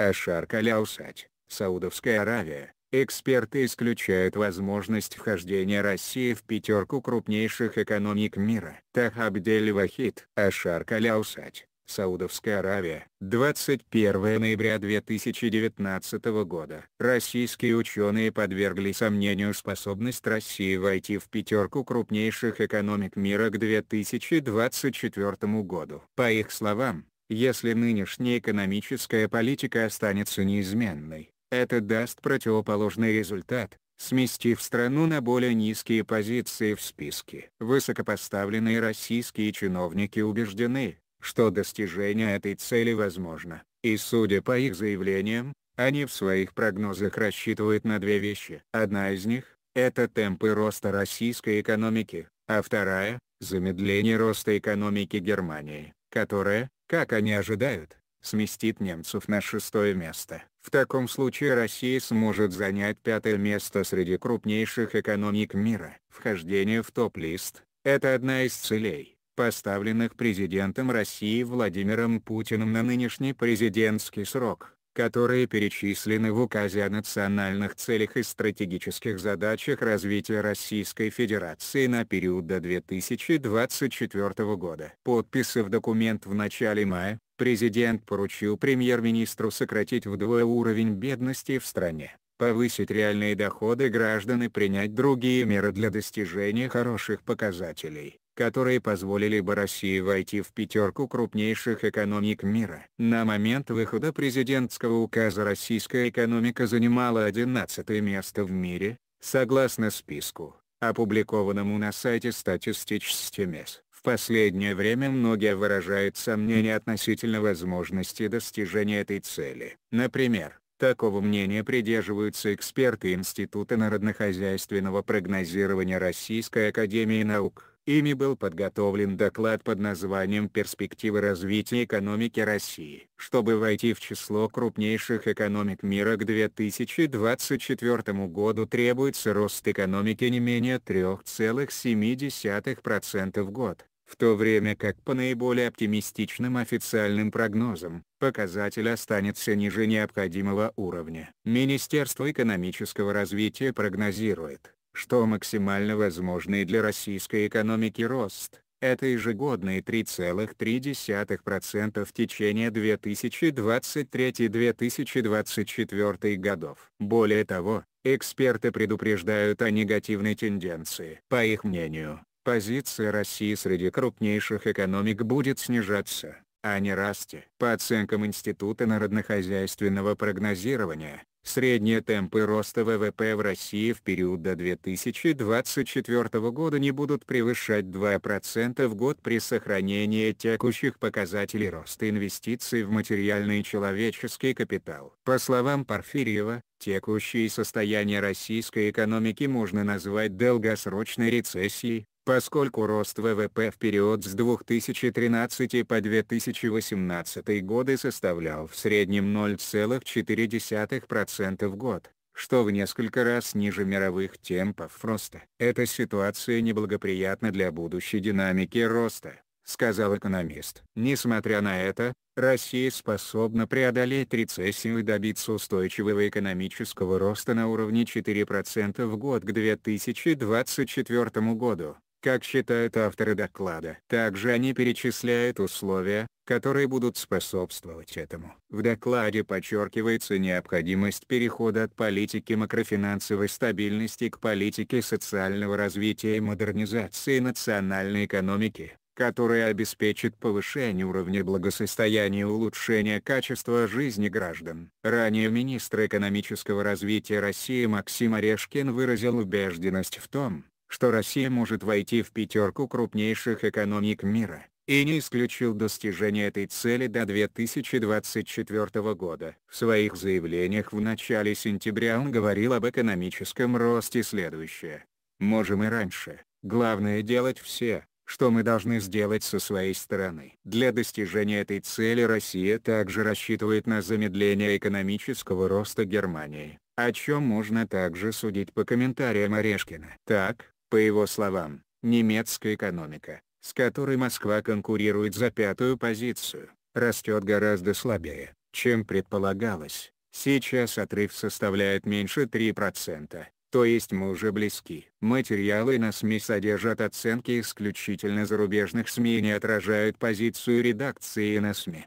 Ашар Каляусач, Саудовская Аравия. Эксперты исключают возможность вхождения России в пятерку крупнейших экономик мира. Тахабдель Вахид. Ашар Каляусач, Саудовская Аравия. 21 ноября 2019 года. Российские ученые подвергли сомнению способность России войти в пятерку крупнейших экономик мира к 2024 году. По их словам, если нынешняя экономическая политика останется неизменной, это даст противоположный результат, сместив страну на более низкие позиции в списке. Высокопоставленные российские чиновники убеждены, что достижение этой цели возможно, и судя по их заявлениям, они в своих прогнозах рассчитывают на две вещи. Одна из них – это темпы роста российской экономики, а вторая – замедление роста экономики Германии которая, как они ожидают, сместит немцев на шестое место. В таком случае Россия сможет занять пятое место среди крупнейших экономик мира. Вхождение в топ-лист – это одна из целей, поставленных президентом России Владимиром Путиным на нынешний президентский срок которые перечислены в Указе о национальных целях и стратегических задачах развития Российской Федерации на период до 2024 года. Подписав документ в начале мая, президент поручил премьер-министру сократить вдвое уровень бедности в стране повысить реальные доходы граждан и принять другие меры для достижения хороших показателей которые позволили бы России войти в пятерку крупнейших экономик мира. На момент выхода президентского указа российская экономика занимала 11 место в мире, согласно списку, опубликованному на сайте Statistics.mes. В последнее время многие выражают сомнения относительно возможности достижения этой цели. Например, Такого мнения придерживаются эксперты Института народнохозяйственного прогнозирования Российской Академии Наук. Ими был подготовлен доклад под названием «Перспективы развития экономики России», чтобы войти в число крупнейших экономик мира к 2024 году требуется рост экономики не менее 3,7% в год в то время как по наиболее оптимистичным официальным прогнозам, показатель останется ниже необходимого уровня. Министерство экономического развития прогнозирует, что максимально возможный для российской экономики рост – это ежегодные 3,3% в течение 2023-2024 годов. Более того, эксперты предупреждают о негативной тенденции. По их мнению, позиция России среди крупнейших экономик будет снижаться а не расти. По оценкам Института народнохозяйственного прогнозирования, Средние темпы роста ВВП в России в период до 2024 года не будут превышать 2% в год при сохранении текущих показателей роста инвестиций в материальный и человеческий капитал. По словам Порфирьева, текущее состояние российской экономики можно назвать долгосрочной рецессией, поскольку рост ВВП в период с 2013 по 2018 годы составлял в среднем 0,4% в год, что в несколько раз ниже мировых темпов роста. Эта ситуация неблагоприятна для будущей динамики роста, сказал экономист. Несмотря на это, Россия способна преодолеть рецессию и добиться устойчивого экономического роста на уровне 4% в год к 2024 году как считают авторы доклада. Также они перечисляют условия, которые будут способствовать этому. В докладе подчеркивается необходимость перехода от политики макрофинансовой стабильности к политике социального развития и модернизации национальной экономики которая обеспечит повышение уровня благосостояния и улучшение качества жизни граждан. Ранее министр экономического развития России Максим Орешкин выразил убежденность в том, что Россия может войти в пятерку крупнейших экономик мира, и не исключил достижения этой цели до 2024 года. В своих заявлениях в начале сентября он говорил об экономическом росте следующее. «Можем и раньше, главное делать все, что мы должны сделать со своей стороны. Для достижения этой цели Россия также рассчитывает на замедление экономического роста Германии, о чем можно также судить по комментариям Орешкина. Так, по его словам, немецкая экономика, с которой Москва конкурирует за пятую позицию, растет гораздо слабее, чем предполагалось. Сейчас отрыв составляет меньше 3%, то есть мы уже близки. Материалы на СМИ содержат оценки исключительно зарубежных СМИ и не отражают позицию редакции на СМИ.